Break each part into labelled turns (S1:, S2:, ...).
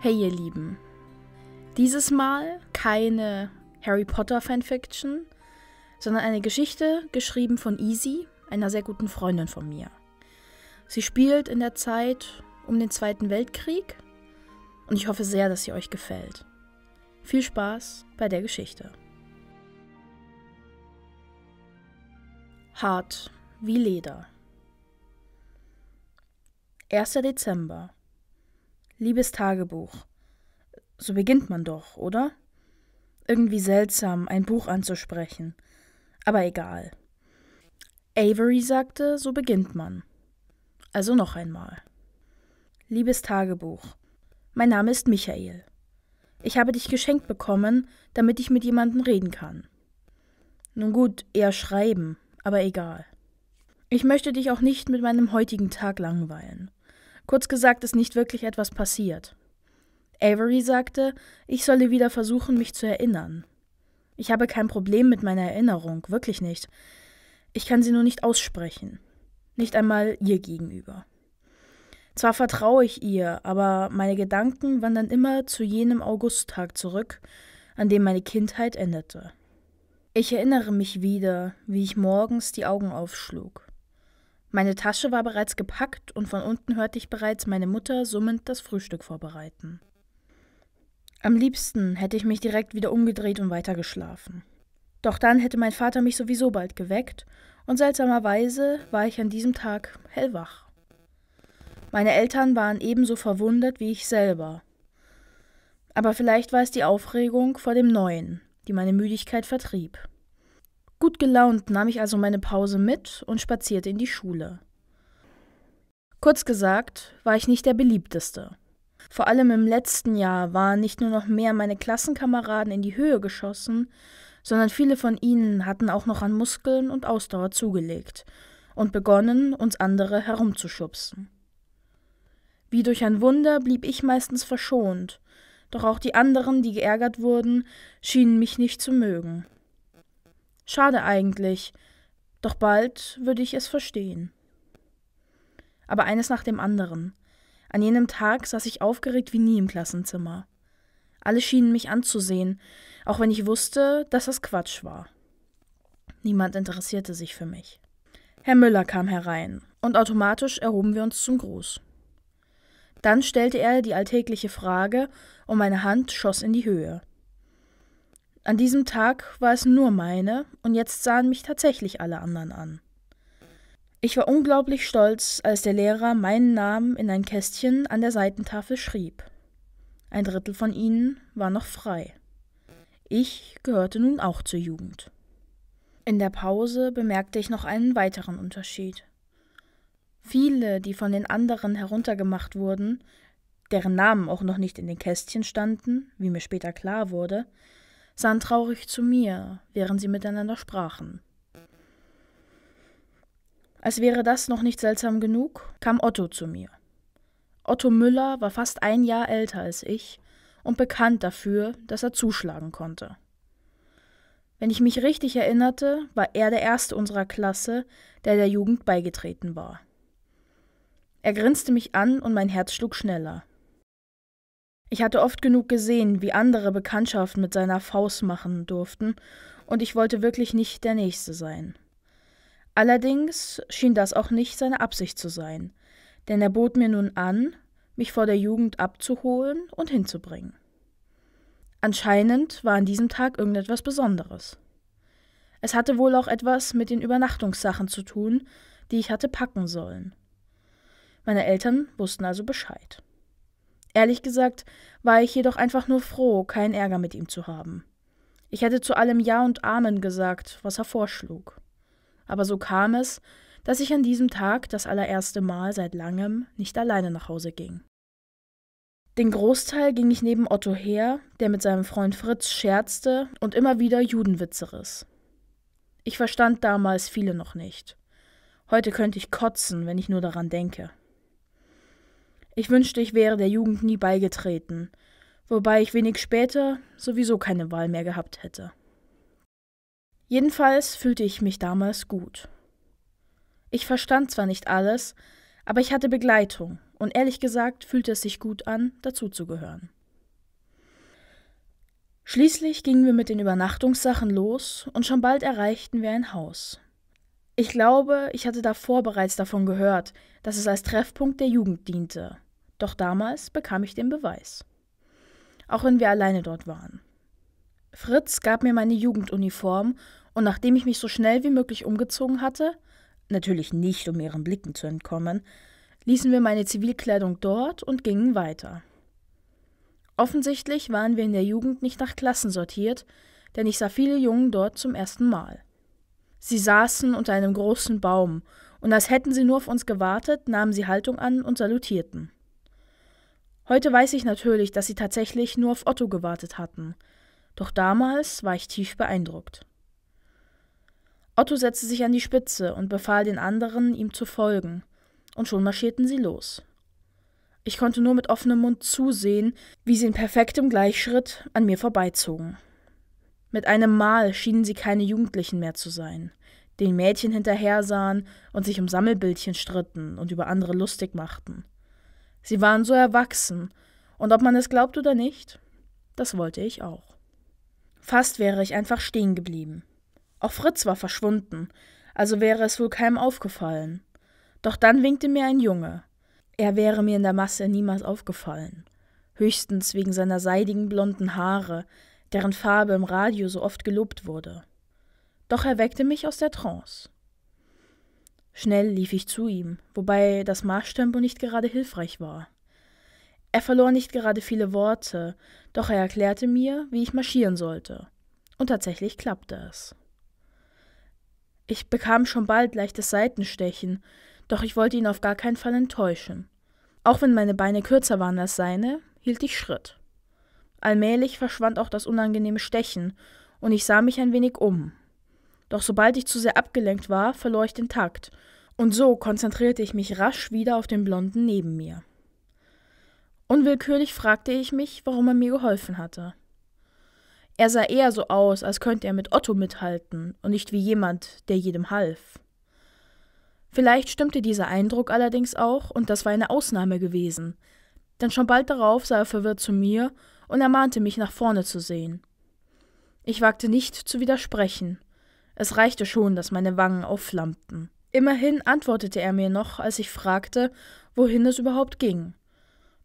S1: Hey ihr Lieben, dieses Mal keine Harry Potter Fanfiction, sondern eine Geschichte geschrieben von Easy, einer sehr guten Freundin von mir. Sie spielt in der Zeit um den Zweiten Weltkrieg und ich hoffe sehr, dass sie euch gefällt. Viel Spaß bei der Geschichte. Hart wie Leder. 1. Dezember Liebes Tagebuch. So beginnt man doch, oder? Irgendwie seltsam, ein Buch anzusprechen. Aber egal. Avery sagte, so beginnt man. Also noch einmal. Liebes Tagebuch. Mein Name ist Michael. Ich habe dich geschenkt bekommen, damit ich mit jemandem reden kann. Nun gut, eher schreiben, aber egal. Ich möchte dich auch nicht mit meinem heutigen Tag langweilen. Kurz gesagt ist nicht wirklich etwas passiert. Avery sagte, ich solle wieder versuchen, mich zu erinnern. Ich habe kein Problem mit meiner Erinnerung, wirklich nicht. Ich kann sie nur nicht aussprechen. Nicht einmal ihr gegenüber. Zwar vertraue ich ihr, aber meine Gedanken wandern immer zu jenem Augusttag zurück, an dem meine Kindheit endete. Ich erinnere mich wieder, wie ich morgens die Augen aufschlug. Meine Tasche war bereits gepackt und von unten hörte ich bereits meine Mutter summend das Frühstück vorbereiten. Am liebsten hätte ich mich direkt wieder umgedreht und weitergeschlafen. Doch dann hätte mein Vater mich sowieso bald geweckt und seltsamerweise war ich an diesem Tag hellwach. Meine Eltern waren ebenso verwundert wie ich selber. Aber vielleicht war es die Aufregung vor dem Neuen, die meine Müdigkeit vertrieb. Gut gelaunt nahm ich also meine Pause mit und spazierte in die Schule. Kurz gesagt, war ich nicht der beliebteste. Vor allem im letzten Jahr waren nicht nur noch mehr meine Klassenkameraden in die Höhe geschossen, sondern viele von ihnen hatten auch noch an Muskeln und Ausdauer zugelegt und begonnen, uns andere herumzuschubsen. Wie durch ein Wunder blieb ich meistens verschont, doch auch die anderen, die geärgert wurden, schienen mich nicht zu mögen. Schade eigentlich, doch bald würde ich es verstehen. Aber eines nach dem anderen. An jenem Tag saß ich aufgeregt wie nie im Klassenzimmer. Alle schienen mich anzusehen, auch wenn ich wusste, dass das Quatsch war. Niemand interessierte sich für mich. Herr Müller kam herein, und automatisch erhoben wir uns zum Gruß. Dann stellte er die alltägliche Frage, und meine Hand schoss in die Höhe. An diesem Tag war es nur meine, und jetzt sahen mich tatsächlich alle anderen an. Ich war unglaublich stolz, als der Lehrer meinen Namen in ein Kästchen an der Seitentafel schrieb. Ein Drittel von ihnen war noch frei. Ich gehörte nun auch zur Jugend. In der Pause bemerkte ich noch einen weiteren Unterschied. Viele, die von den anderen heruntergemacht wurden, deren Namen auch noch nicht in den Kästchen standen, wie mir später klar wurde, sahen traurig zu mir, während sie miteinander sprachen. Als wäre das noch nicht seltsam genug, kam Otto zu mir. Otto Müller war fast ein Jahr älter als ich und bekannt dafür, dass er zuschlagen konnte. Wenn ich mich richtig erinnerte, war er der erste unserer Klasse, der der Jugend beigetreten war. Er grinste mich an und mein Herz schlug schneller. Ich hatte oft genug gesehen, wie andere Bekanntschaft mit seiner Faust machen durften, und ich wollte wirklich nicht der Nächste sein. Allerdings schien das auch nicht seine Absicht zu sein, denn er bot mir nun an, mich vor der Jugend abzuholen und hinzubringen. Anscheinend war an diesem Tag irgendetwas Besonderes. Es hatte wohl auch etwas mit den Übernachtungssachen zu tun, die ich hatte packen sollen. Meine Eltern wussten also Bescheid. Ehrlich gesagt war ich jedoch einfach nur froh, keinen Ärger mit ihm zu haben. Ich hätte zu allem Ja und Amen gesagt, was er vorschlug. Aber so kam es, dass ich an diesem Tag das allererste Mal seit langem nicht alleine nach Hause ging. Den Großteil ging ich neben Otto her, der mit seinem Freund Fritz scherzte und immer wieder Judenwitze riss. Ich verstand damals viele noch nicht. Heute könnte ich kotzen, wenn ich nur daran denke. Ich wünschte, ich wäre der Jugend nie beigetreten, wobei ich wenig später sowieso keine Wahl mehr gehabt hätte. Jedenfalls fühlte ich mich damals gut. Ich verstand zwar nicht alles, aber ich hatte Begleitung und ehrlich gesagt fühlte es sich gut an, dazuzugehören. Schließlich gingen wir mit den Übernachtungssachen los und schon bald erreichten wir ein Haus. Ich glaube, ich hatte davor bereits davon gehört, dass es als Treffpunkt der Jugend diente doch damals bekam ich den Beweis. Auch wenn wir alleine dort waren. Fritz gab mir meine Jugenduniform und nachdem ich mich so schnell wie möglich umgezogen hatte, natürlich nicht um ihren Blicken zu entkommen, ließen wir meine Zivilkleidung dort und gingen weiter. Offensichtlich waren wir in der Jugend nicht nach Klassen sortiert, denn ich sah viele Jungen dort zum ersten Mal. Sie saßen unter einem großen Baum, und als hätten sie nur auf uns gewartet, nahmen sie Haltung an und salutierten. Heute weiß ich natürlich, dass sie tatsächlich nur auf Otto gewartet hatten. Doch damals war ich tief beeindruckt. Otto setzte sich an die Spitze und befahl den anderen, ihm zu folgen, und schon marschierten sie los. Ich konnte nur mit offenem Mund zusehen, wie sie in perfektem Gleichschritt an mir vorbeizogen. Mit einem Mal schienen sie keine Jugendlichen mehr zu sein, den Mädchen hinterher sahen und sich um Sammelbildchen stritten und über andere lustig machten. Sie waren so erwachsen, und ob man es glaubt oder nicht, das wollte ich auch. Fast wäre ich einfach stehen geblieben. Auch Fritz war verschwunden, also wäre es wohl keinem aufgefallen. Doch dann winkte mir ein Junge. Er wäre mir in der Masse niemals aufgefallen, höchstens wegen seiner seidigen blonden Haare, deren Farbe im Radio so oft gelobt wurde. Doch er weckte mich aus der Trance. Schnell lief ich zu ihm, wobei das Marschtempo nicht gerade hilfreich war. Er verlor nicht gerade viele Worte, doch er erklärte mir, wie ich marschieren sollte. Und tatsächlich klappte es. Ich bekam schon bald leichtes Seitenstechen, doch ich wollte ihn auf gar keinen Fall enttäuschen. Auch wenn meine Beine kürzer waren als seine, hielt ich Schritt. Allmählich verschwand auch das unangenehme Stechen, und ich sah mich ein wenig um. Doch sobald ich zu sehr abgelenkt war, verlor ich den Takt. Und so konzentrierte ich mich rasch wieder auf den Blonden neben mir. Unwillkürlich fragte ich mich, warum er mir geholfen hatte. Er sah eher so aus, als könnte er mit Otto mithalten und nicht wie jemand, der jedem half. Vielleicht stimmte dieser Eindruck allerdings auch, und das war eine Ausnahme gewesen, denn schon bald darauf sah er verwirrt zu mir und ermahnte mich, nach vorne zu sehen. Ich wagte nicht zu widersprechen, es reichte schon, dass meine Wangen aufflammten. Immerhin antwortete er mir noch, als ich fragte, wohin es überhaupt ging.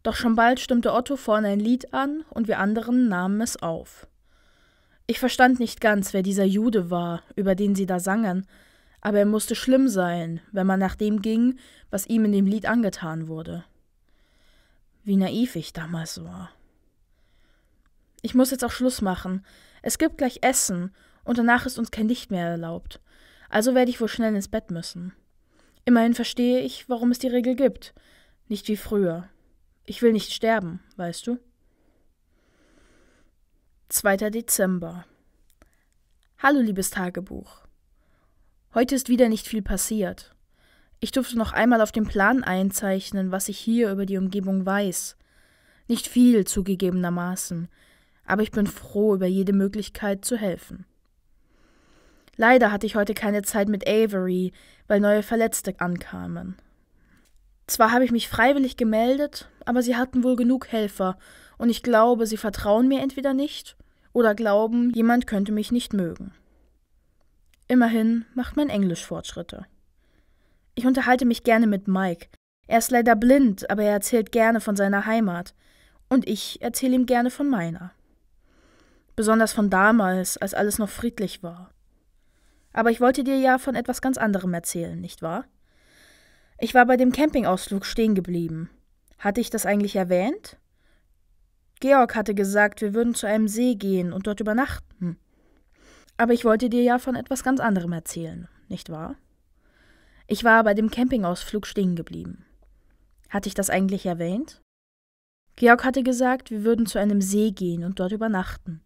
S1: Doch schon bald stimmte Otto vorne ein Lied an und wir anderen nahmen es auf. Ich verstand nicht ganz, wer dieser Jude war, über den sie da sangen, aber er musste schlimm sein, wenn man nach dem ging, was ihm in dem Lied angetan wurde. Wie naiv ich damals war. Ich muss jetzt auch Schluss machen. Es gibt gleich Essen und danach ist uns kein Licht mehr erlaubt. Also werde ich wohl schnell ins Bett müssen. Immerhin verstehe ich, warum es die Regel gibt. Nicht wie früher. Ich will nicht sterben, weißt du? 2. Dezember. Hallo, liebes Tagebuch. Heute ist wieder nicht viel passiert. Ich durfte noch einmal auf dem Plan einzeichnen, was ich hier über die Umgebung weiß. Nicht viel, zugegebenermaßen, aber ich bin froh über jede Möglichkeit zu helfen. Leider hatte ich heute keine Zeit mit Avery, weil neue Verletzte ankamen. Zwar habe ich mich freiwillig gemeldet, aber sie hatten wohl genug Helfer, und ich glaube, sie vertrauen mir entweder nicht oder glauben, jemand könnte mich nicht mögen. Immerhin macht mein Englisch Fortschritte. Ich unterhalte mich gerne mit Mike. Er ist leider blind, aber er erzählt gerne von seiner Heimat, und ich erzähle ihm gerne von meiner. Besonders von damals, als alles noch friedlich war. Aber ich wollte dir ja von etwas ganz anderem erzählen, nicht wahr? Ich war bei dem Campingausflug stehen geblieben. Hatte ich das eigentlich erwähnt? Georg hatte gesagt, wir würden zu einem See gehen und dort übernachten. Aber ich wollte dir ja von etwas ganz anderem erzählen, nicht wahr? Ich war bei dem Campingausflug stehen geblieben. Hatte ich das eigentlich erwähnt? Georg hatte gesagt, wir würden zu einem See gehen und dort übernachten.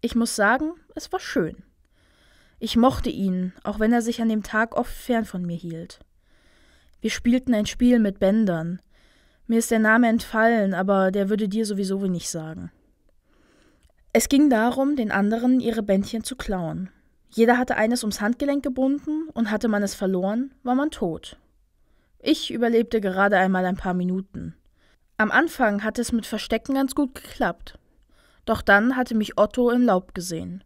S1: Ich muss sagen, es war schön. Ich mochte ihn, auch wenn er sich an dem Tag oft fern von mir hielt. Wir spielten ein Spiel mit Bändern. Mir ist der Name entfallen, aber der würde dir sowieso wenig sagen. Es ging darum, den anderen ihre Bändchen zu klauen. Jeder hatte eines ums Handgelenk gebunden, und hatte man es verloren, war man tot. Ich überlebte gerade einmal ein paar Minuten. Am Anfang hatte es mit Verstecken ganz gut geklappt. Doch dann hatte mich Otto im Laub gesehen.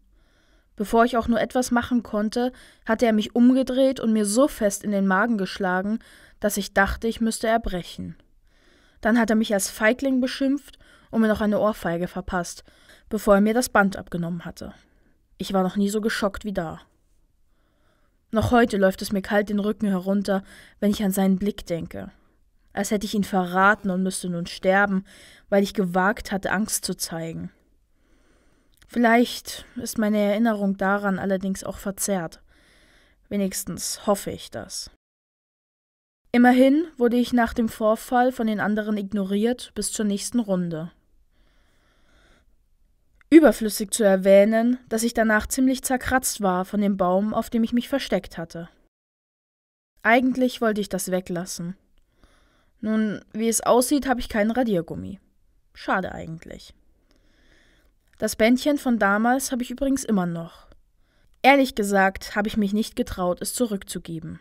S1: Bevor ich auch nur etwas machen konnte, hatte er mich umgedreht und mir so fest in den Magen geschlagen, dass ich dachte, ich müsste erbrechen. Dann hat er mich als Feigling beschimpft und mir noch eine Ohrfeige verpasst, bevor er mir das Band abgenommen hatte. Ich war noch nie so geschockt wie da. Noch heute läuft es mir kalt den Rücken herunter, wenn ich an seinen Blick denke. Als hätte ich ihn verraten und müsste nun sterben, weil ich gewagt hatte, Angst zu zeigen. Vielleicht ist meine Erinnerung daran allerdings auch verzerrt. Wenigstens hoffe ich das. Immerhin wurde ich nach dem Vorfall von den anderen ignoriert bis zur nächsten Runde. Überflüssig zu erwähnen, dass ich danach ziemlich zerkratzt war von dem Baum, auf dem ich mich versteckt hatte. Eigentlich wollte ich das weglassen. Nun, wie es aussieht, habe ich keinen Radiergummi. Schade eigentlich. Das Bändchen von damals habe ich übrigens immer noch. Ehrlich gesagt habe ich mich nicht getraut, es zurückzugeben.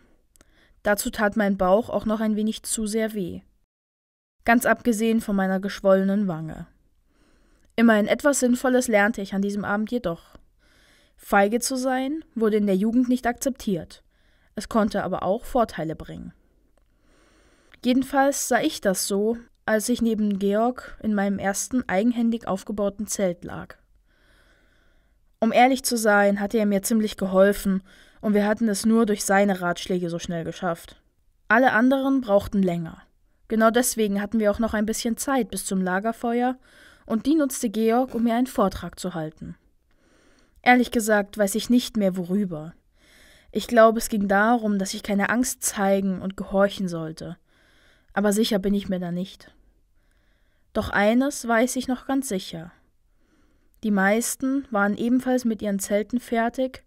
S1: Dazu tat mein Bauch auch noch ein wenig zu sehr weh. Ganz abgesehen von meiner geschwollenen Wange. Immerhin etwas Sinnvolles lernte ich an diesem Abend jedoch. Feige zu sein wurde in der Jugend nicht akzeptiert. Es konnte aber auch Vorteile bringen. Jedenfalls sah ich das so, als ich neben Georg in meinem ersten eigenhändig aufgebauten Zelt lag. Um ehrlich zu sein, hatte er mir ziemlich geholfen, und wir hatten es nur durch seine Ratschläge so schnell geschafft. Alle anderen brauchten länger. Genau deswegen hatten wir auch noch ein bisschen Zeit bis zum Lagerfeuer, und die nutzte Georg, um mir einen Vortrag zu halten. Ehrlich gesagt weiß ich nicht mehr worüber. Ich glaube, es ging darum, dass ich keine Angst zeigen und gehorchen sollte, aber sicher bin ich mir da nicht. Doch eines weiß ich noch ganz sicher. Die meisten waren ebenfalls mit ihren Zelten fertig,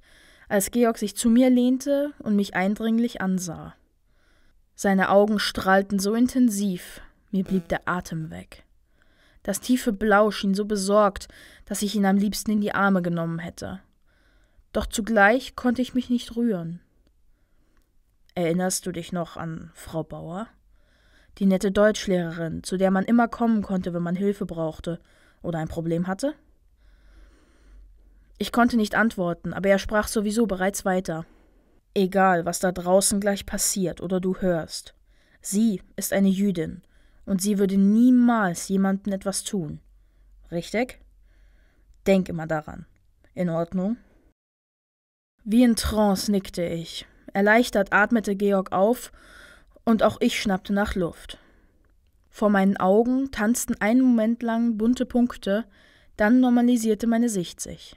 S1: als Georg sich zu mir lehnte und mich eindringlich ansah. Seine Augen strahlten so intensiv, mir blieb der Atem weg. Das tiefe Blau schien so besorgt, dass ich ihn am liebsten in die Arme genommen hätte. Doch zugleich konnte ich mich nicht rühren. Erinnerst du dich noch an Frau Bauer? die nette Deutschlehrerin, zu der man immer kommen konnte, wenn man Hilfe brauchte oder ein Problem hatte? Ich konnte nicht antworten, aber er sprach sowieso bereits weiter. Egal, was da draußen gleich passiert oder du hörst, sie ist eine Jüdin und sie würde niemals jemandem etwas tun. Richtig? Denk immer daran. In Ordnung? Wie in Trance nickte ich. Erleichtert atmete Georg auf und auch ich schnappte nach Luft. Vor meinen Augen tanzten einen Moment lang bunte Punkte, dann normalisierte meine Sicht sich.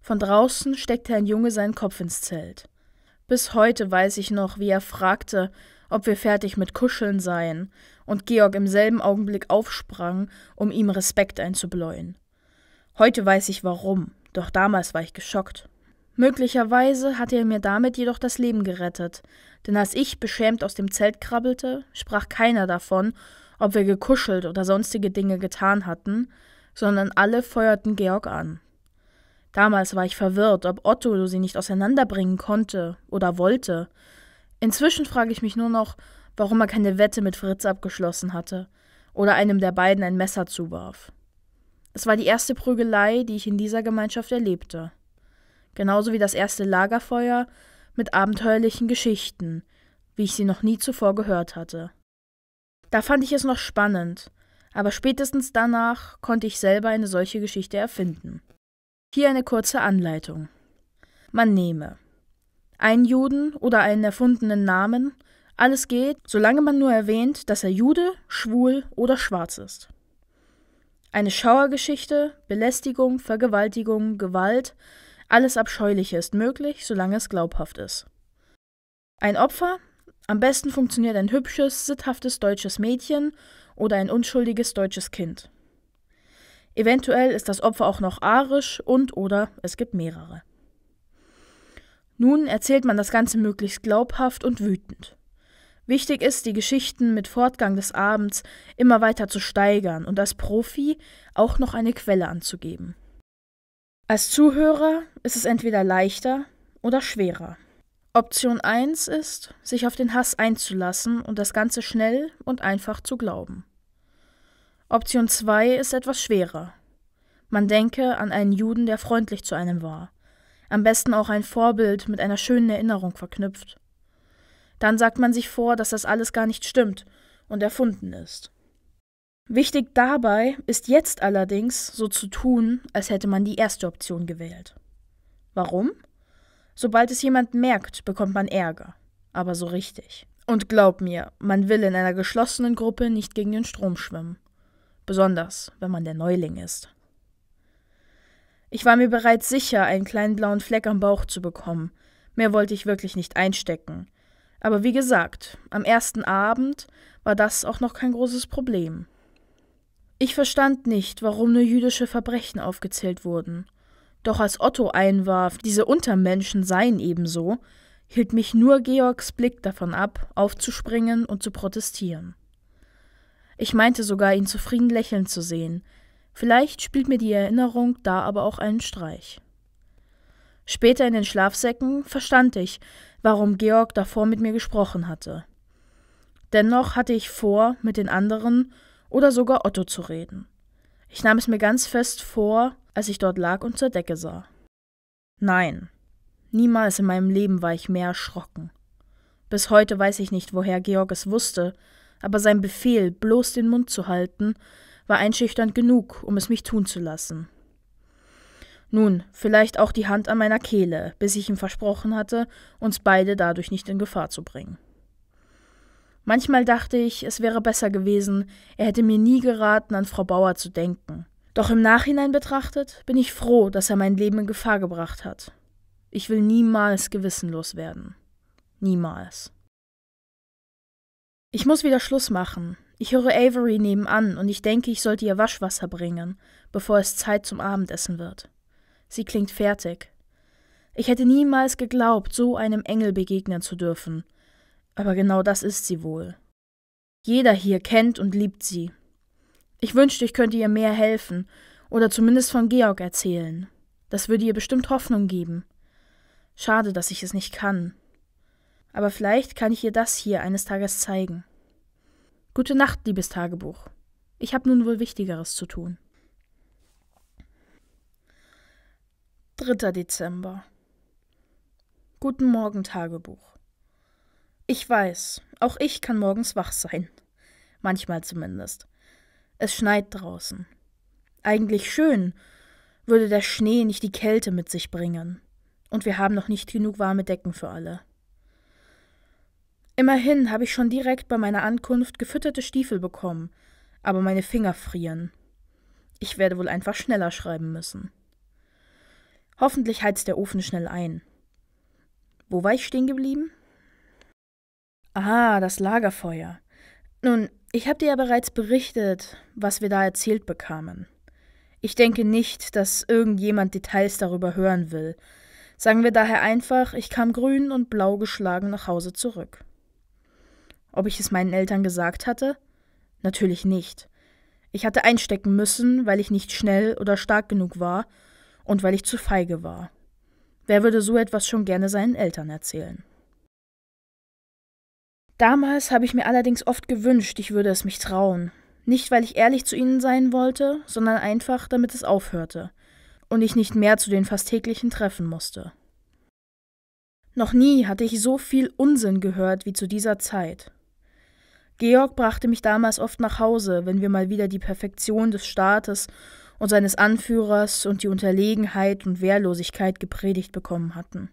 S1: Von draußen steckte ein Junge seinen Kopf ins Zelt. Bis heute weiß ich noch, wie er fragte, ob wir fertig mit Kuscheln seien, und Georg im selben Augenblick aufsprang, um ihm Respekt einzubläuen. Heute weiß ich warum, doch damals war ich geschockt. Möglicherweise hatte er mir damit jedoch das Leben gerettet, denn als ich beschämt aus dem Zelt krabbelte, sprach keiner davon, ob wir gekuschelt oder sonstige Dinge getan hatten, sondern alle feuerten Georg an. Damals war ich verwirrt, ob Otto sie nicht auseinanderbringen konnte oder wollte. Inzwischen frage ich mich nur noch, warum er keine Wette mit Fritz abgeschlossen hatte oder einem der beiden ein Messer zuwarf. Es war die erste Prügelei, die ich in dieser Gemeinschaft erlebte genauso wie das erste Lagerfeuer mit abenteuerlichen Geschichten, wie ich sie noch nie zuvor gehört hatte. Da fand ich es noch spannend, aber spätestens danach konnte ich selber eine solche Geschichte erfinden. Hier eine kurze Anleitung. Man nehme einen Juden oder einen erfundenen Namen, alles geht, solange man nur erwähnt, dass er Jude, schwul oder schwarz ist. Eine Schauergeschichte, Belästigung, Vergewaltigung, Gewalt, alles Abscheuliche ist möglich, solange es glaubhaft ist. Ein Opfer? Am besten funktioniert ein hübsches, sitthaftes deutsches Mädchen oder ein unschuldiges deutsches Kind. Eventuell ist das Opfer auch noch arisch und oder es gibt mehrere. Nun erzählt man das Ganze möglichst glaubhaft und wütend. Wichtig ist, die Geschichten mit Fortgang des Abends immer weiter zu steigern und als Profi auch noch eine Quelle anzugeben. Als Zuhörer ist es entweder leichter oder schwerer. Option 1 ist, sich auf den Hass einzulassen und das Ganze schnell und einfach zu glauben. Option 2 ist etwas schwerer. Man denke an einen Juden, der freundlich zu einem war, am besten auch ein Vorbild mit einer schönen Erinnerung verknüpft. Dann sagt man sich vor, dass das alles gar nicht stimmt und erfunden ist. Wichtig dabei ist jetzt allerdings so zu tun, als hätte man die erste Option gewählt. Warum? Sobald es jemand merkt, bekommt man Ärger. Aber so richtig. Und glaub mir, man will in einer geschlossenen Gruppe nicht gegen den Strom schwimmen. Besonders, wenn man der Neuling ist. Ich war mir bereits sicher, einen kleinen blauen Fleck am Bauch zu bekommen. Mehr wollte ich wirklich nicht einstecken. Aber wie gesagt, am ersten Abend war das auch noch kein großes Problem. Ich verstand nicht, warum nur jüdische Verbrechen aufgezählt wurden. Doch als Otto einwarf, diese Untermenschen seien ebenso, hielt mich nur Georgs Blick davon ab, aufzuspringen und zu protestieren. Ich meinte sogar, ihn zufrieden lächeln zu sehen. Vielleicht spielt mir die Erinnerung da aber auch einen Streich. Später in den Schlafsäcken verstand ich, warum Georg davor mit mir gesprochen hatte. Dennoch hatte ich vor, mit den anderen oder sogar Otto zu reden. Ich nahm es mir ganz fest vor, als ich dort lag und zur Decke sah. Nein, niemals in meinem Leben war ich mehr erschrocken. Bis heute weiß ich nicht, woher Georg es wusste, aber sein Befehl, bloß den Mund zu halten, war einschüchternd genug, um es mich tun zu lassen. Nun, vielleicht auch die Hand an meiner Kehle, bis ich ihm versprochen hatte, uns beide dadurch nicht in Gefahr zu bringen. Manchmal dachte ich, es wäre besser gewesen, er hätte mir nie geraten, an Frau Bauer zu denken. Doch im Nachhinein betrachtet bin ich froh, dass er mein Leben in Gefahr gebracht hat. Ich will niemals gewissenlos werden. Niemals. Ich muss wieder Schluss machen. Ich höre Avery nebenan und ich denke, ich sollte ihr Waschwasser bringen, bevor es Zeit zum Abendessen wird. Sie klingt fertig. Ich hätte niemals geglaubt, so einem Engel begegnen zu dürfen, aber genau das ist sie wohl. Jeder hier kennt und liebt sie. Ich wünschte, ich könnte ihr mehr helfen oder zumindest von Georg erzählen. Das würde ihr bestimmt Hoffnung geben. Schade, dass ich es nicht kann. Aber vielleicht kann ich ihr das hier eines Tages zeigen. Gute Nacht, liebes Tagebuch. Ich habe nun wohl Wichtigeres zu tun. 3. Dezember. Guten Morgen, Tagebuch. Ich weiß, auch ich kann morgens wach sein. Manchmal zumindest. Es schneit draußen. Eigentlich schön, würde der Schnee nicht die Kälte mit sich bringen. Und wir haben noch nicht genug warme Decken für alle. Immerhin habe ich schon direkt bei meiner Ankunft gefütterte Stiefel bekommen, aber meine Finger frieren. Ich werde wohl einfach schneller schreiben müssen. Hoffentlich heizt der Ofen schnell ein. Wo war ich stehen geblieben? Ah, das Lagerfeuer. Nun, ich habe dir ja bereits berichtet, was wir da erzählt bekamen. Ich denke nicht, dass irgendjemand Details darüber hören will. Sagen wir daher einfach, ich kam grün und blau geschlagen nach Hause zurück. Ob ich es meinen Eltern gesagt hatte? Natürlich nicht. Ich hatte einstecken müssen, weil ich nicht schnell oder stark genug war und weil ich zu feige war. Wer würde so etwas schon gerne seinen Eltern erzählen? Damals habe ich mir allerdings oft gewünscht, ich würde es mich trauen. Nicht, weil ich ehrlich zu ihnen sein wollte, sondern einfach, damit es aufhörte und ich nicht mehr zu den fast täglichen Treffen musste. Noch nie hatte ich so viel Unsinn gehört wie zu dieser Zeit. Georg brachte mich damals oft nach Hause, wenn wir mal wieder die Perfektion des Staates und seines Anführers und die Unterlegenheit und Wehrlosigkeit gepredigt bekommen hatten.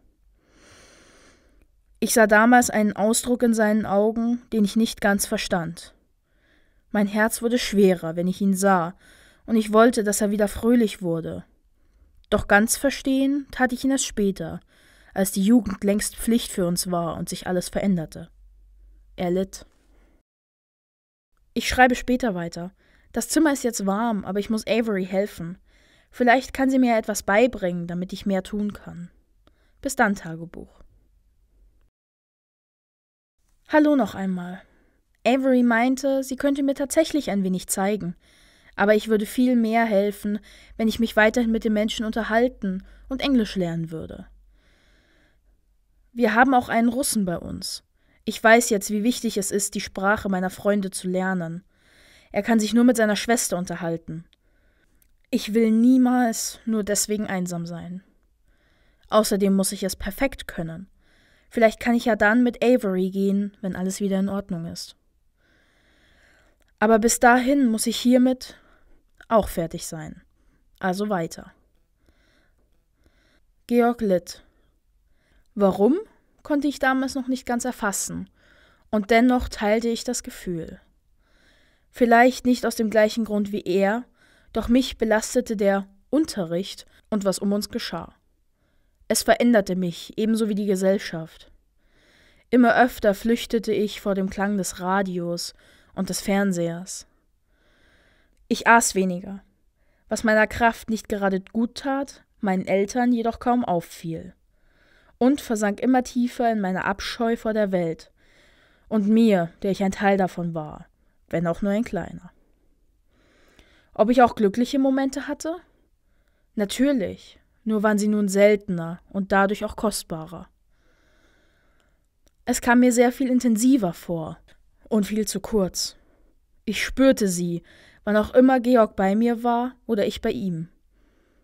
S1: Ich sah damals einen Ausdruck in seinen Augen, den ich nicht ganz verstand. Mein Herz wurde schwerer, wenn ich ihn sah, und ich wollte, dass er wieder fröhlich wurde. Doch ganz verstehen tat ich ihn erst später, als die Jugend längst Pflicht für uns war und sich alles veränderte. Er litt. Ich schreibe später weiter. Das Zimmer ist jetzt warm, aber ich muss Avery helfen. Vielleicht kann sie mir etwas beibringen, damit ich mehr tun kann. Bis dann, Tagebuch. Hallo noch einmal. Avery meinte, sie könnte mir tatsächlich ein wenig zeigen, aber ich würde viel mehr helfen, wenn ich mich weiterhin mit den Menschen unterhalten und Englisch lernen würde. Wir haben auch einen Russen bei uns. Ich weiß jetzt, wie wichtig es ist, die Sprache meiner Freunde zu lernen. Er kann sich nur mit seiner Schwester unterhalten. Ich will niemals nur deswegen einsam sein. Außerdem muss ich es perfekt können. Vielleicht kann ich ja dann mit Avery gehen, wenn alles wieder in Ordnung ist. Aber bis dahin muss ich hiermit auch fertig sein. Also weiter. Georg litt. Warum, konnte ich damals noch nicht ganz erfassen, und dennoch teilte ich das Gefühl. Vielleicht nicht aus dem gleichen Grund wie er, doch mich belastete der Unterricht und was um uns geschah. Es veränderte mich, ebenso wie die Gesellschaft. Immer öfter flüchtete ich vor dem Klang des Radios und des Fernsehers. Ich aß weniger, was meiner Kraft nicht gerade gut tat, meinen Eltern jedoch kaum auffiel, und versank immer tiefer in meine Abscheu vor der Welt und mir, der ich ein Teil davon war, wenn auch nur ein kleiner. Ob ich auch glückliche Momente hatte? Natürlich nur waren sie nun seltener und dadurch auch kostbarer. Es kam mir sehr viel intensiver vor und viel zu kurz. Ich spürte sie, wann auch immer Georg bei mir war oder ich bei ihm.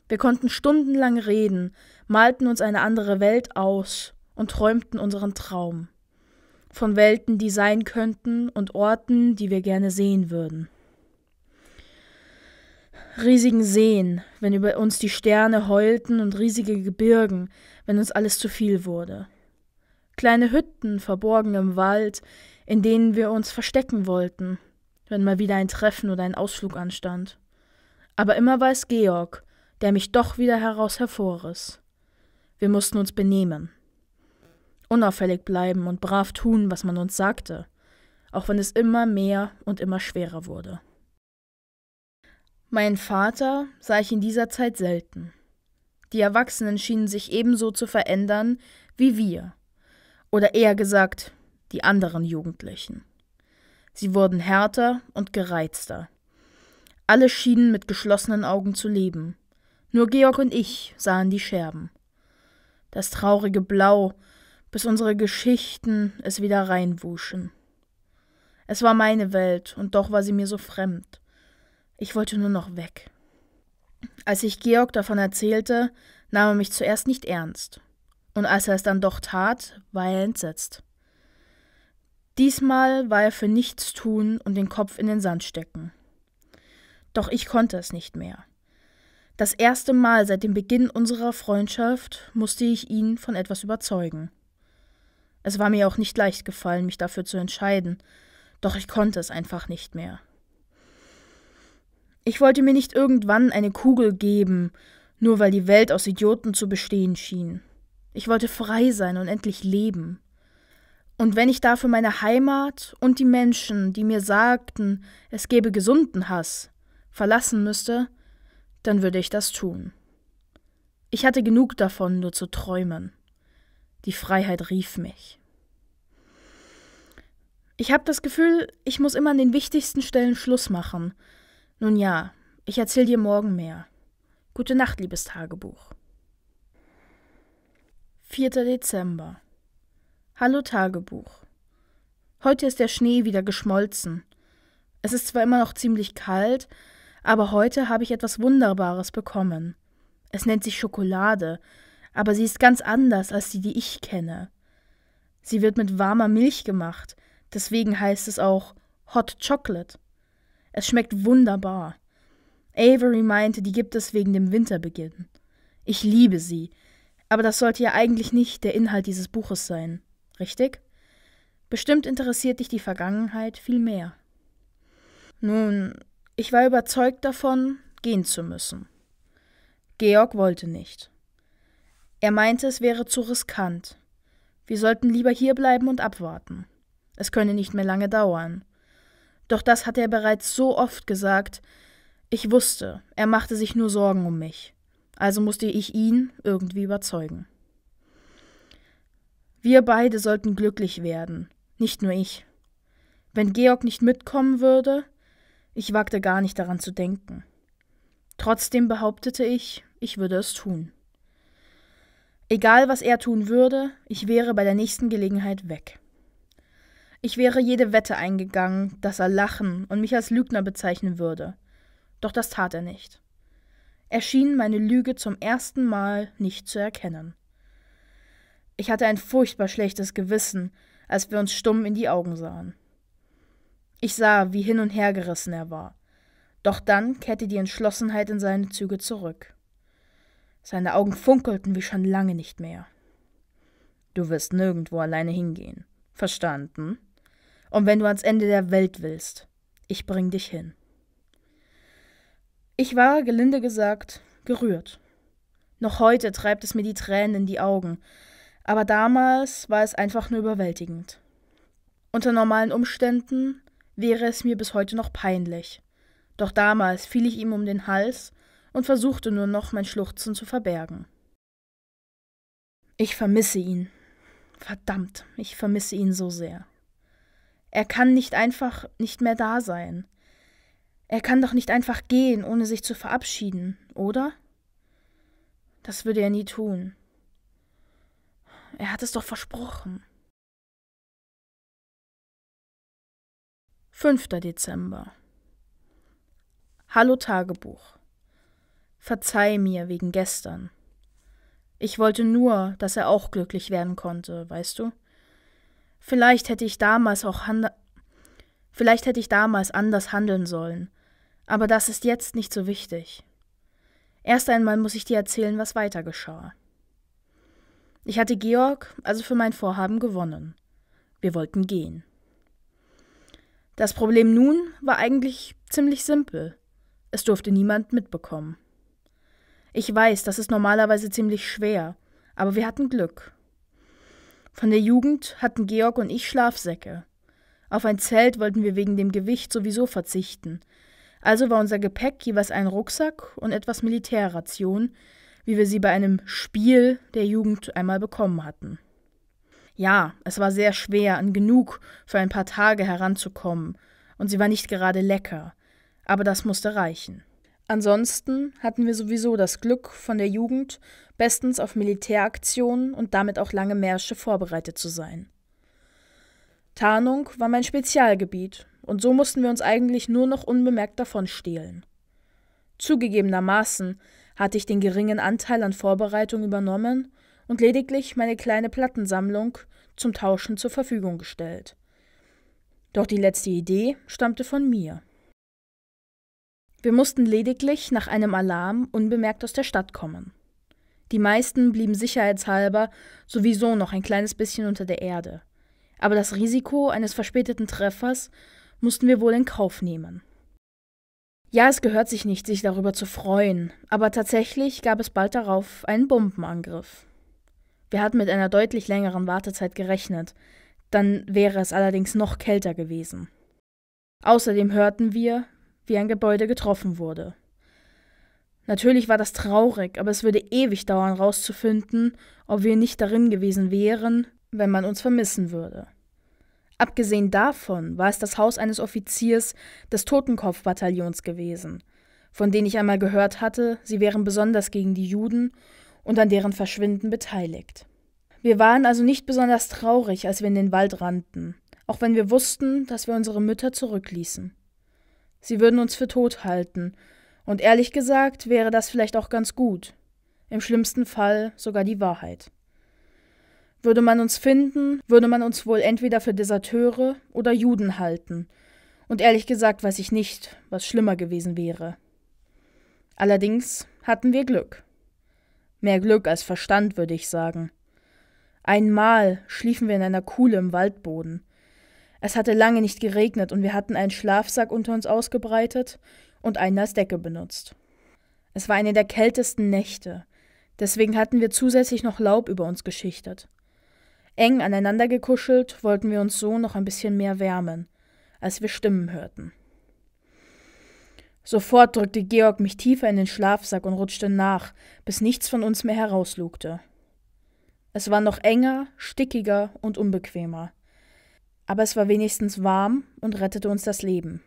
S1: Wir konnten stundenlang reden, malten uns eine andere Welt aus und träumten unseren Traum. Von Welten, die sein könnten und Orten, die wir gerne sehen würden riesigen Seen, wenn über uns die Sterne heulten und riesige Gebirgen, wenn uns alles zu viel wurde. Kleine Hütten verborgen im Wald, in denen wir uns verstecken wollten, wenn mal wieder ein Treffen oder ein Ausflug anstand. Aber immer war es Georg, der mich doch wieder heraus hervorriss. Wir mussten uns benehmen. Unauffällig bleiben und brav tun, was man uns sagte, auch wenn es immer mehr und immer schwerer wurde. Meinen Vater sah ich in dieser Zeit selten. Die Erwachsenen schienen sich ebenso zu verändern wie wir, oder eher gesagt, die anderen Jugendlichen. Sie wurden härter und gereizter. Alle schienen mit geschlossenen Augen zu leben. Nur Georg und ich sahen die Scherben. Das traurige Blau, bis unsere Geschichten es wieder reinwuschen. Es war meine Welt, und doch war sie mir so fremd. Ich wollte nur noch weg. Als ich Georg davon erzählte, nahm er mich zuerst nicht ernst. Und als er es dann doch tat, war er entsetzt. Diesmal war er für nichts tun und den Kopf in den Sand stecken. Doch ich konnte es nicht mehr. Das erste Mal seit dem Beginn unserer Freundschaft musste ich ihn von etwas überzeugen. Es war mir auch nicht leicht gefallen, mich dafür zu entscheiden, doch ich konnte es einfach nicht mehr. Ich wollte mir nicht irgendwann eine Kugel geben, nur weil die Welt aus Idioten zu bestehen schien. Ich wollte frei sein und endlich leben. Und wenn ich dafür meine Heimat und die Menschen, die mir sagten, es gäbe gesunden Hass, verlassen müsste, dann würde ich das tun. Ich hatte genug davon, nur zu träumen. Die Freiheit rief mich. Ich habe das Gefühl, ich muss immer an den wichtigsten Stellen Schluss machen, nun ja, ich erzähl dir morgen mehr. Gute Nacht, liebes Tagebuch. 4. Dezember. Hallo Tagebuch. Heute ist der Schnee wieder geschmolzen. Es ist zwar immer noch ziemlich kalt, aber heute habe ich etwas Wunderbares bekommen. Es nennt sich Schokolade, aber sie ist ganz anders als die, die ich kenne. Sie wird mit warmer Milch gemacht, deswegen heißt es auch Hot Chocolate. Es schmeckt wunderbar. Avery meinte, die gibt es wegen dem Winterbeginn. Ich liebe sie. Aber das sollte ja eigentlich nicht der Inhalt dieses Buches sein, richtig? Bestimmt interessiert dich die Vergangenheit viel mehr. Nun, ich war überzeugt davon, gehen zu müssen. Georg wollte nicht. Er meinte, es wäre zu riskant. Wir sollten lieber hierbleiben und abwarten. Es könne nicht mehr lange dauern. Doch das hatte er bereits so oft gesagt. Ich wusste, er machte sich nur Sorgen um mich. Also musste ich ihn irgendwie überzeugen. Wir beide sollten glücklich werden, nicht nur ich. Wenn Georg nicht mitkommen würde, ich wagte gar nicht daran zu denken. Trotzdem behauptete ich, ich würde es tun. Egal was er tun würde, ich wäre bei der nächsten Gelegenheit weg. Ich wäre jede Wette eingegangen, dass er lachen und mich als Lügner bezeichnen würde. Doch das tat er nicht. Er schien meine Lüge zum ersten Mal nicht zu erkennen. Ich hatte ein furchtbar schlechtes Gewissen, als wir uns stumm in die Augen sahen. Ich sah, wie hin und her gerissen er war. Doch dann kehrte die Entschlossenheit in seine Züge zurück. Seine Augen funkelten wie schon lange nicht mehr. Du wirst nirgendwo alleine hingehen. Verstanden? und wenn du ans Ende der Welt willst, ich bring dich hin. Ich war, gelinde gesagt, gerührt. Noch heute treibt es mir die Tränen in die Augen, aber damals war es einfach nur überwältigend. Unter normalen Umständen wäre es mir bis heute noch peinlich, doch damals fiel ich ihm um den Hals und versuchte nur noch mein Schluchzen zu verbergen. Ich vermisse ihn. Verdammt, ich vermisse ihn so sehr. Er kann nicht einfach nicht mehr da sein. Er kann doch nicht einfach gehen, ohne sich zu verabschieden, oder? Das würde er nie tun. Er hat es doch versprochen. 5. Dezember. Hallo Tagebuch. Verzeih mir wegen gestern. Ich wollte nur, dass er auch glücklich werden konnte, weißt du? Vielleicht hätte ich damals auch Vielleicht hätte ich damals anders handeln sollen, aber das ist jetzt nicht so wichtig. Erst einmal muss ich dir erzählen, was weiter geschah. Ich hatte Georg also für mein Vorhaben gewonnen. Wir wollten gehen. Das Problem nun war eigentlich ziemlich simpel. Es durfte niemand mitbekommen. Ich weiß, das ist normalerweise ziemlich schwer, aber wir hatten Glück. Von der Jugend hatten Georg und ich Schlafsäcke. Auf ein Zelt wollten wir wegen dem Gewicht sowieso verzichten. Also war unser Gepäck jeweils ein Rucksack und etwas Militärration, wie wir sie bei einem Spiel der Jugend einmal bekommen hatten. Ja, es war sehr schwer, an genug für ein paar Tage heranzukommen, und sie war nicht gerade lecker, aber das musste reichen. Ansonsten hatten wir sowieso das Glück, von der Jugend bestens auf Militäraktionen und damit auch lange Märsche vorbereitet zu sein. Tarnung war mein Spezialgebiet, und so mussten wir uns eigentlich nur noch unbemerkt davonstehlen. Zugegebenermaßen hatte ich den geringen Anteil an Vorbereitung übernommen und lediglich meine kleine Plattensammlung zum Tauschen zur Verfügung gestellt. Doch die letzte Idee stammte von mir. Wir mussten lediglich nach einem Alarm unbemerkt aus der Stadt kommen. Die meisten blieben sicherheitshalber sowieso noch ein kleines bisschen unter der Erde. Aber das Risiko eines verspäteten Treffers mussten wir wohl in Kauf nehmen. Ja, es gehört sich nicht, sich darüber zu freuen, aber tatsächlich gab es bald darauf einen Bombenangriff. Wir hatten mit einer deutlich längeren Wartezeit gerechnet, dann wäre es allerdings noch kälter gewesen. Außerdem hörten wir, wie ein Gebäude getroffen wurde. Natürlich war das traurig, aber es würde ewig dauern, rauszufinden, ob wir nicht darin gewesen wären, wenn man uns vermissen würde. Abgesehen davon war es das Haus eines Offiziers des Totenkopfbataillons gewesen, von denen ich einmal gehört hatte, sie wären besonders gegen die Juden und an deren Verschwinden beteiligt. Wir waren also nicht besonders traurig, als wir in den Wald rannten, auch wenn wir wussten, dass wir unsere Mütter zurückließen. Sie würden uns für tot halten. Und ehrlich gesagt wäre das vielleicht auch ganz gut. Im schlimmsten Fall sogar die Wahrheit. Würde man uns finden, würde man uns wohl entweder für Deserteure oder Juden halten. Und ehrlich gesagt weiß ich nicht, was schlimmer gewesen wäre. Allerdings hatten wir Glück. Mehr Glück als Verstand, würde ich sagen. Einmal schliefen wir in einer Kuhle im Waldboden. Es hatte lange nicht geregnet und wir hatten einen Schlafsack unter uns ausgebreitet und einen als Decke benutzt. Es war eine der kältesten Nächte, deswegen hatten wir zusätzlich noch Laub über uns geschichtet. Eng aneinander gekuschelt wollten wir uns so noch ein bisschen mehr wärmen, als wir Stimmen hörten. Sofort drückte Georg mich tiefer in den Schlafsack und rutschte nach, bis nichts von uns mehr herauslugte. Es war noch enger, stickiger und unbequemer aber es war wenigstens warm und rettete uns das Leben.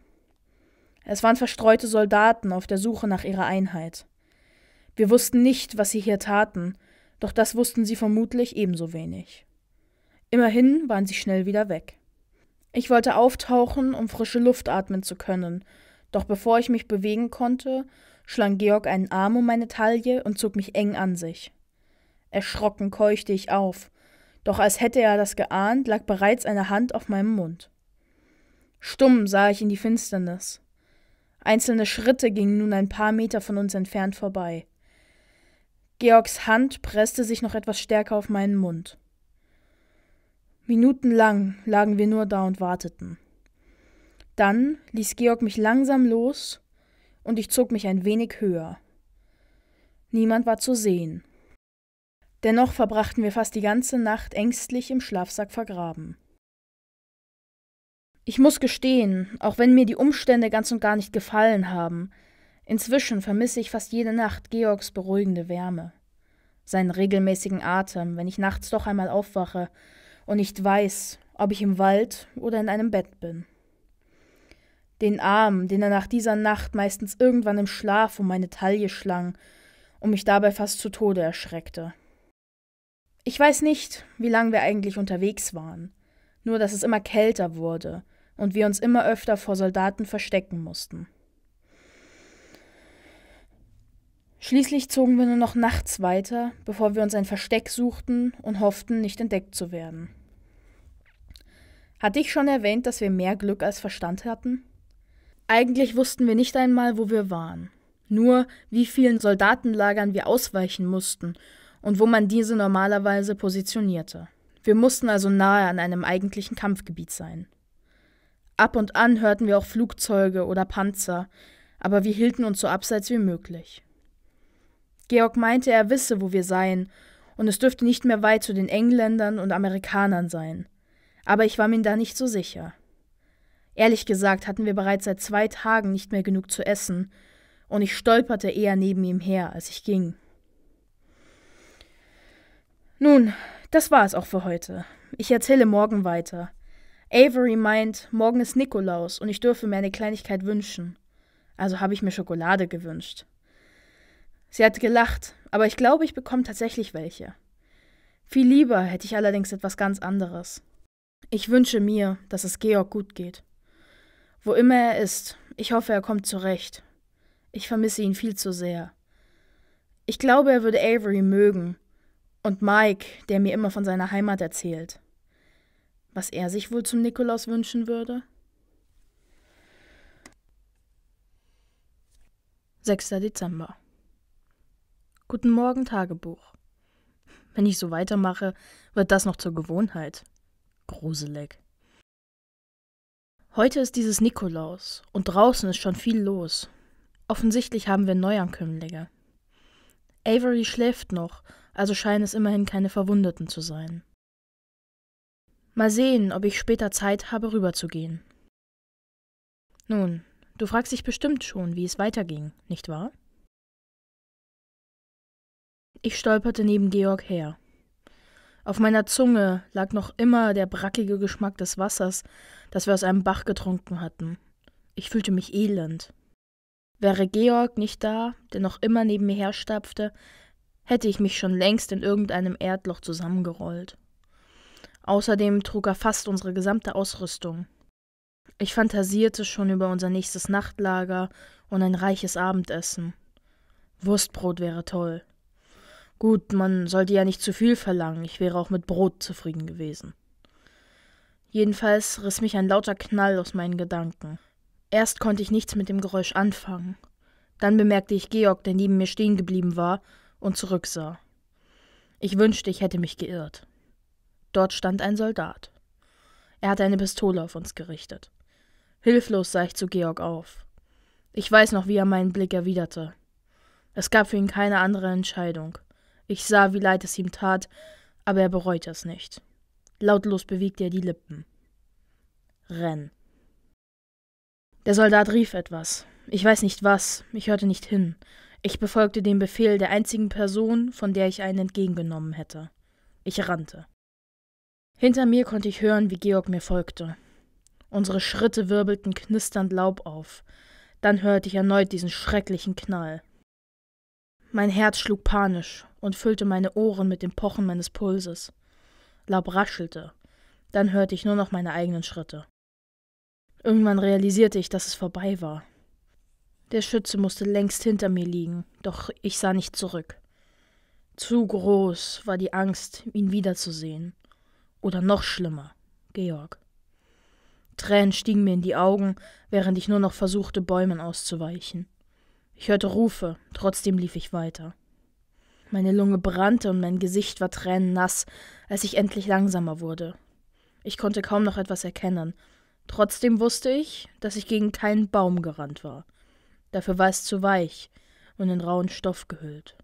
S1: Es waren verstreute Soldaten auf der Suche nach ihrer Einheit. Wir wussten nicht, was sie hier taten, doch das wussten sie vermutlich ebenso wenig. Immerhin waren sie schnell wieder weg. Ich wollte auftauchen, um frische Luft atmen zu können, doch bevor ich mich bewegen konnte, schlang Georg einen Arm um meine Taille und zog mich eng an sich. Erschrocken keuchte ich auf doch als hätte er das geahnt, lag bereits eine Hand auf meinem Mund. Stumm sah ich in die Finsternis. Einzelne Schritte gingen nun ein paar Meter von uns entfernt vorbei. Georgs Hand presste sich noch etwas stärker auf meinen Mund. Minutenlang lagen wir nur da und warteten. Dann ließ Georg mich langsam los und ich zog mich ein wenig höher. Niemand war zu sehen. Dennoch verbrachten wir fast die ganze Nacht ängstlich im Schlafsack vergraben. Ich muss gestehen, auch wenn mir die Umstände ganz und gar nicht gefallen haben, inzwischen vermisse ich fast jede Nacht Georgs beruhigende Wärme, seinen regelmäßigen Atem, wenn ich nachts doch einmal aufwache und nicht weiß, ob ich im Wald oder in einem Bett bin. Den Arm, den er nach dieser Nacht meistens irgendwann im Schlaf um meine Taille schlang und mich dabei fast zu Tode erschreckte. Ich weiß nicht, wie lange wir eigentlich unterwegs waren, nur dass es immer kälter wurde und wir uns immer öfter vor Soldaten verstecken mussten. Schließlich zogen wir nur noch nachts weiter, bevor wir uns ein Versteck suchten und hofften, nicht entdeckt zu werden. Hatte ich schon erwähnt, dass wir mehr Glück als Verstand hatten? Eigentlich wussten wir nicht einmal, wo wir waren, nur wie vielen Soldatenlagern wir ausweichen mussten und wo man diese normalerweise positionierte. Wir mussten also nahe an einem eigentlichen Kampfgebiet sein. Ab und an hörten wir auch Flugzeuge oder Panzer, aber wir hielten uns so abseits wie möglich. Georg meinte, er wisse, wo wir seien, und es dürfte nicht mehr weit zu den Engländern und Amerikanern sein. Aber ich war mir da nicht so sicher. Ehrlich gesagt hatten wir bereits seit zwei Tagen nicht mehr genug zu essen, und ich stolperte eher neben ihm her, als ich ging. Nun, das war es auch für heute. Ich erzähle morgen weiter. Avery meint, morgen ist Nikolaus und ich dürfe mir eine Kleinigkeit wünschen. Also habe ich mir Schokolade gewünscht. Sie hat gelacht, aber ich glaube, ich bekomme tatsächlich welche. Viel lieber hätte ich allerdings etwas ganz anderes. Ich wünsche mir, dass es Georg gut geht. Wo immer er ist, ich hoffe, er kommt zurecht. Ich vermisse ihn viel zu sehr. Ich glaube, er würde Avery mögen, und Mike, der mir immer von seiner Heimat erzählt. Was er sich wohl zum Nikolaus wünschen würde? 6. Dezember. Guten Morgen, Tagebuch. Wenn ich so weitermache, wird das noch zur Gewohnheit. Gruselig. Heute ist dieses Nikolaus und draußen ist schon viel los. Offensichtlich haben wir Neuankömmlinge. Avery schläft noch also scheinen es immerhin keine Verwundeten zu sein. Mal sehen, ob ich später Zeit habe, rüberzugehen. Nun, du fragst dich bestimmt schon, wie es weiterging, nicht wahr? Ich stolperte neben Georg her. Auf meiner Zunge lag noch immer der brackige Geschmack des Wassers, das wir aus einem Bach getrunken hatten. Ich fühlte mich elend. Wäre Georg nicht da, der noch immer neben mir herstapfte, hätte ich mich schon längst in irgendeinem Erdloch zusammengerollt. Außerdem trug er fast unsere gesamte Ausrüstung. Ich fantasierte schon über unser nächstes Nachtlager und ein reiches Abendessen. Wurstbrot wäre toll. Gut, man sollte ja nicht zu viel verlangen, ich wäre auch mit Brot zufrieden gewesen. Jedenfalls riss mich ein lauter Knall aus meinen Gedanken. Erst konnte ich nichts mit dem Geräusch anfangen. Dann bemerkte ich Georg, der neben mir stehen geblieben war, und zurücksah. Ich wünschte, ich hätte mich geirrt. Dort stand ein Soldat. Er hatte eine Pistole auf uns gerichtet. Hilflos sah ich zu Georg auf. Ich weiß noch, wie er meinen Blick erwiderte. Es gab für ihn keine andere Entscheidung. Ich sah, wie leid es ihm tat, aber er bereute es nicht. Lautlos bewegte er die Lippen. Renn. Der Soldat rief etwas. Ich weiß nicht was, ich hörte nicht hin. Ich befolgte den Befehl der einzigen Person, von der ich einen entgegengenommen hätte. Ich rannte. Hinter mir konnte ich hören, wie Georg mir folgte. Unsere Schritte wirbelten knisternd Laub auf. Dann hörte ich erneut diesen schrecklichen Knall. Mein Herz schlug panisch und füllte meine Ohren mit dem Pochen meines Pulses. Laub raschelte. Dann hörte ich nur noch meine eigenen Schritte. Irgendwann realisierte ich, dass es vorbei war. Der Schütze musste längst hinter mir liegen, doch ich sah nicht zurück. Zu groß war die Angst, ihn wiederzusehen. Oder noch schlimmer, Georg. Tränen stiegen mir in die Augen, während ich nur noch versuchte, Bäumen auszuweichen. Ich hörte Rufe, trotzdem lief ich weiter. Meine Lunge brannte und mein Gesicht war tränennass, als ich endlich langsamer wurde. Ich konnte kaum noch etwas erkennen. Trotzdem wusste ich, dass ich gegen keinen Baum gerannt war. Dafür war es zu weich und in rauen Stoff gehüllt.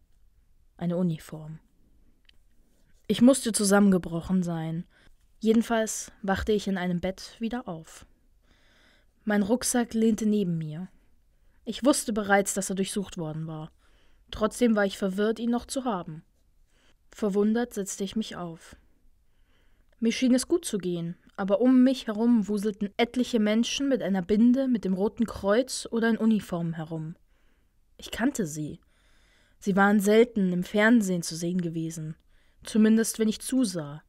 S1: Eine Uniform. Ich musste zusammengebrochen sein. Jedenfalls wachte ich in einem Bett wieder auf. Mein Rucksack lehnte neben mir. Ich wusste bereits, dass er durchsucht worden war. Trotzdem war ich verwirrt, ihn noch zu haben. Verwundert setzte ich mich auf. Mir schien es gut zu gehen, aber um mich herum wuselten etliche Menschen mit einer Binde, mit dem Roten Kreuz oder in Uniformen herum. Ich kannte sie. Sie waren selten im Fernsehen zu sehen gewesen, zumindest wenn ich zusah.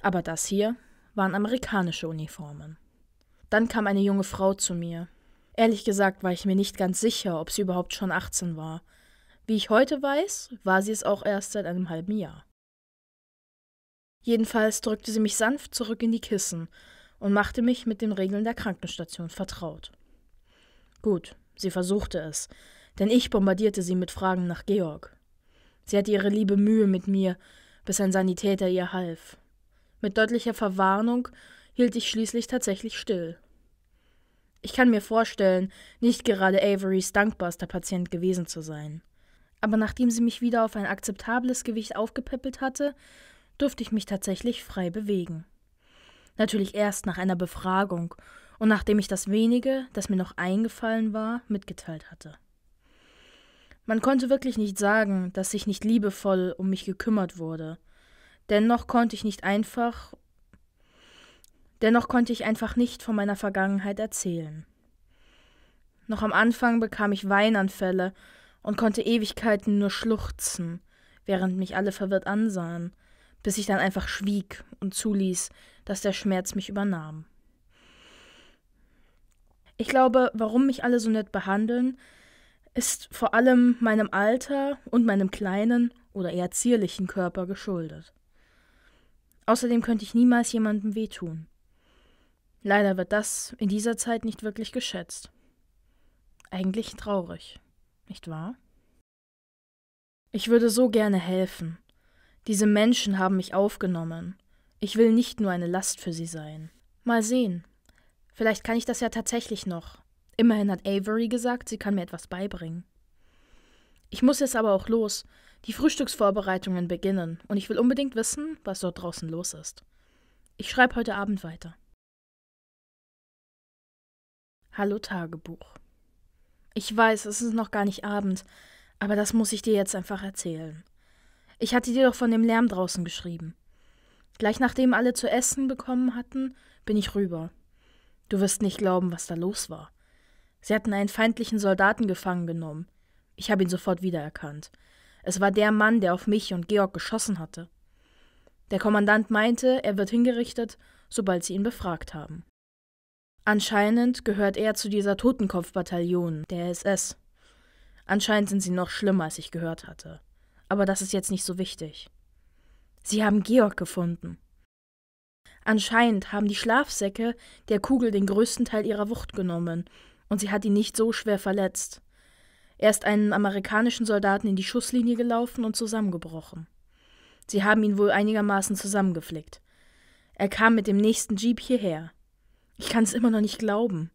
S1: Aber das hier waren amerikanische Uniformen. Dann kam eine junge Frau zu mir. Ehrlich gesagt war ich mir nicht ganz sicher, ob sie überhaupt schon 18 war. Wie ich heute weiß, war sie es auch erst seit einem halben Jahr. Jedenfalls drückte sie mich sanft zurück in die Kissen und machte mich mit den Regeln der Krankenstation vertraut. Gut, sie versuchte es, denn ich bombardierte sie mit Fragen nach Georg. Sie hatte ihre liebe Mühe mit mir, bis ein Sanitäter ihr half. Mit deutlicher Verwarnung hielt ich schließlich tatsächlich still. Ich kann mir vorstellen, nicht gerade Averys dankbarster Patient gewesen zu sein. Aber nachdem sie mich wieder auf ein akzeptables Gewicht aufgepäppelt hatte, durfte ich mich tatsächlich frei bewegen. Natürlich erst nach einer Befragung und nachdem ich das wenige, das mir noch eingefallen war, mitgeteilt hatte. Man konnte wirklich nicht sagen, dass sich nicht liebevoll um mich gekümmert wurde. Dennoch konnte ich nicht einfach Dennoch konnte ich einfach nicht von meiner Vergangenheit erzählen. Noch am Anfang bekam ich Weinanfälle und konnte Ewigkeiten nur schluchzen, während mich alle verwirrt ansahen, bis ich dann einfach schwieg und zuließ, dass der Schmerz mich übernahm. Ich glaube, warum mich alle so nett behandeln, ist vor allem meinem Alter und meinem kleinen oder eher zierlichen Körper geschuldet. Außerdem könnte ich niemals jemandem wehtun. Leider wird das in dieser Zeit nicht wirklich geschätzt. Eigentlich traurig, nicht wahr? Ich würde so gerne helfen, diese Menschen haben mich aufgenommen. Ich will nicht nur eine Last für sie sein. Mal sehen. Vielleicht kann ich das ja tatsächlich noch. Immerhin hat Avery gesagt, sie kann mir etwas beibringen. Ich muss jetzt aber auch los. Die Frühstücksvorbereitungen beginnen und ich will unbedingt wissen, was dort draußen los ist. Ich schreibe heute Abend weiter. Hallo Tagebuch. Ich weiß, es ist noch gar nicht Abend, aber das muss ich dir jetzt einfach erzählen. Ich hatte dir doch von dem Lärm draußen geschrieben. Gleich nachdem alle zu essen bekommen hatten, bin ich rüber. Du wirst nicht glauben, was da los war. Sie hatten einen feindlichen Soldaten gefangen genommen. Ich habe ihn sofort wiedererkannt. Es war der Mann, der auf mich und Georg geschossen hatte. Der Kommandant meinte, er wird hingerichtet, sobald sie ihn befragt haben. Anscheinend gehört er zu dieser Totenkopfbataillon der SS. Anscheinend sind sie noch schlimmer, als ich gehört hatte aber das ist jetzt nicht so wichtig. Sie haben Georg gefunden. Anscheinend haben die Schlafsäcke der Kugel den größten Teil ihrer Wucht genommen, und sie hat ihn nicht so schwer verletzt. Er ist einem amerikanischen Soldaten in die Schusslinie gelaufen und zusammengebrochen. Sie haben ihn wohl einigermaßen zusammengeflickt. Er kam mit dem nächsten Jeep hierher. Ich kann es immer noch nicht glauben.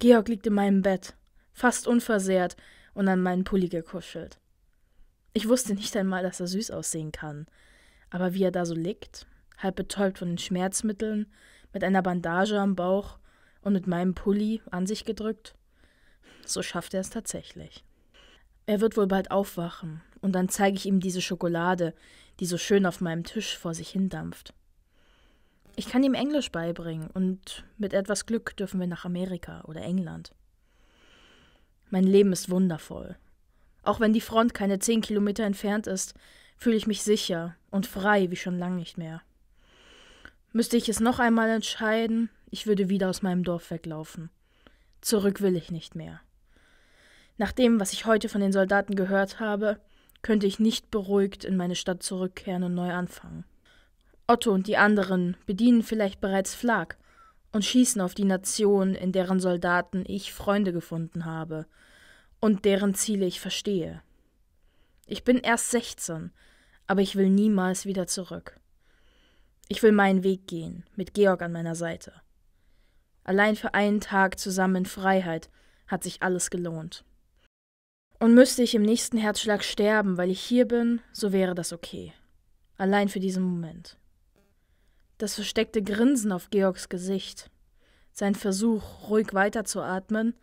S1: Georg liegt in meinem Bett, fast unversehrt und an meinen Pulli gekuschelt. Ich wusste nicht einmal, dass er süß aussehen kann. Aber wie er da so liegt, halb betäubt von den Schmerzmitteln, mit einer Bandage am Bauch und mit meinem Pulli an sich gedrückt, so schafft er es tatsächlich. Er wird wohl bald aufwachen, und dann zeige ich ihm diese Schokolade, die so schön auf meinem Tisch vor sich hindampft. Ich kann ihm Englisch beibringen, und mit etwas Glück dürfen wir nach Amerika oder England. Mein Leben ist wundervoll, auch wenn die Front keine zehn Kilometer entfernt ist, fühle ich mich sicher und frei wie schon lange nicht mehr. Müsste ich es noch einmal entscheiden, ich würde wieder aus meinem Dorf weglaufen. Zurück will ich nicht mehr. Nach dem, was ich heute von den Soldaten gehört habe, könnte ich nicht beruhigt in meine Stadt zurückkehren und neu anfangen. Otto und die anderen bedienen vielleicht bereits Flak und schießen auf die Nation, in deren Soldaten ich Freunde gefunden habe – und deren Ziele ich verstehe. Ich bin erst 16, aber ich will niemals wieder zurück. Ich will meinen Weg gehen, mit Georg an meiner Seite. Allein für einen Tag zusammen in Freiheit hat sich alles gelohnt. Und müsste ich im nächsten Herzschlag sterben, weil ich hier bin, so wäre das okay. Allein für diesen Moment. Das versteckte Grinsen auf Georgs Gesicht, sein Versuch, ruhig weiterzuatmen,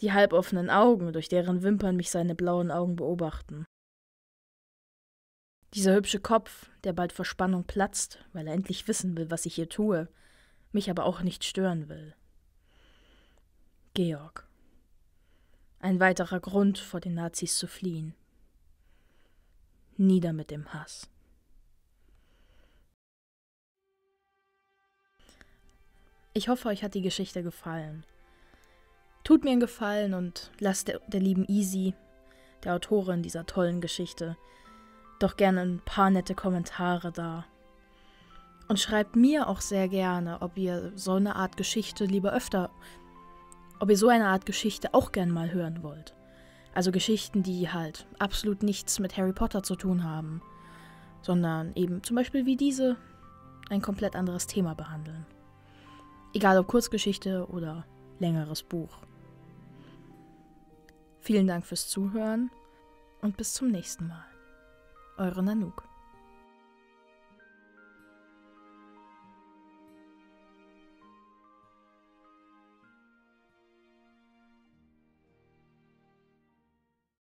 S1: die halboffenen Augen, durch deren Wimpern mich seine blauen Augen beobachten. Dieser hübsche Kopf, der bald vor Spannung platzt, weil er endlich wissen will, was ich hier tue, mich aber auch nicht stören will. Georg. Ein weiterer Grund, vor den Nazis zu fliehen. Nieder mit dem Hass. Ich hoffe, euch hat die Geschichte gefallen. Tut mir einen Gefallen und lasst der, der lieben Easy, der Autorin dieser tollen Geschichte, doch gerne ein paar nette Kommentare da. Und schreibt mir auch sehr gerne, ob ihr so eine Art Geschichte lieber öfter, ob ihr so eine Art Geschichte auch gern mal hören wollt. Also Geschichten, die halt absolut nichts mit Harry Potter zu tun haben, sondern eben zum Beispiel wie diese ein komplett anderes Thema behandeln. Egal ob Kurzgeschichte oder längeres Buch. Vielen Dank fürs Zuhören und bis zum nächsten Mal. Eure Nanook.